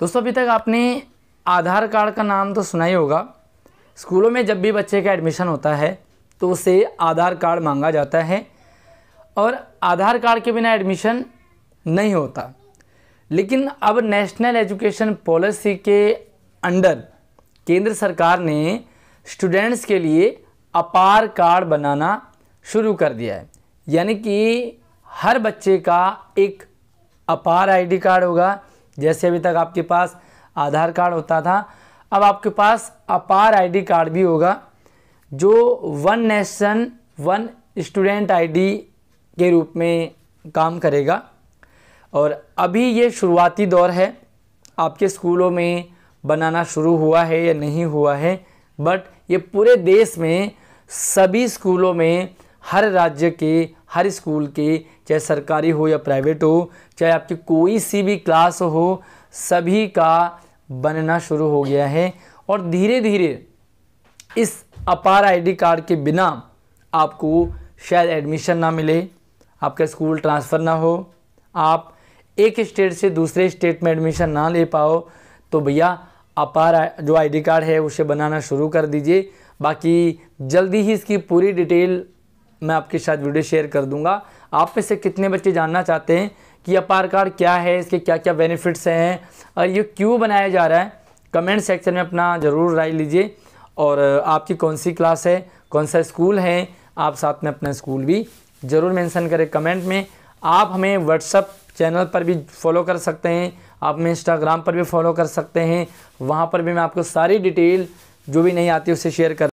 दोस्तों अभी तक आपने आधार कार्ड का नाम तो सुना ही होगा स्कूलों में जब भी बच्चे का एडमिशन होता है तो उसे आधार कार्ड मांगा जाता है और आधार कार्ड के बिना एडमिशन नहीं होता लेकिन अब नेशनल एजुकेशन पॉलिसी के अंडर केंद्र सरकार ने स्टूडेंट्स के लिए अपार कार्ड बनाना शुरू कर दिया है यानी कि हर बच्चे का एक अपार आईडी कार्ड होगा जैसे अभी तक आपके पास आधार कार्ड होता था अब आपके पास अपार आईडी कार्ड भी होगा जो one nation one student ID के रूप में काम करेगा और अभी ये शुरुआती दौर है आपके स्कूलों में बनाना शुरू हुआ है या नहीं हुआ है बट ये पूरे देश में सभी स्कूलों में हर राज्य के हर स्कूल के चाहे सरकारी हो या प्राइवेट हो चाहे आपकी कोई सी भी क्लास हो सभी का बनना शुरू हो गया है और धीरे धीरे इस अपार आईडी कार्ड के बिना आपको शायद एडमिशन ना मिले आपका स्कूल ट्रांसफ़र ना हो आप एक स्टेट से दूसरे स्टेट में एडमिशन ना ले पाओ तो भैया अपार जो आईडी कार्ड है उसे बनाना शुरू कर दीजिए बाकी जल्दी ही इसकी पूरी डिटेल मैं आपके साथ वीडियो शेयर कर दूंगा आप में से कितने बच्चे जानना चाहते हैं कि अपार कार्ड क्या है इसके क्या क्या बेनिफिट्स हैं और ये क्यों बनाया जा रहा है कमेंट सेक्शन में अपना ज़रूर राय लीजिए और आपकी कौन सी क्लास है कौन सा स्कूल है आप साथ में अपना स्कूल भी ज़रूर मैंसन करें कमेंट में आप हमें व्हाट्सअप चैनल पर भी फॉलो कर सकते हैं आप हमें इंस्टाग्राम पर भी फॉलो कर सकते हैं वहाँ पर भी मैं आपको सारी डिटेल जो भी नहीं आती उसे शेयर कर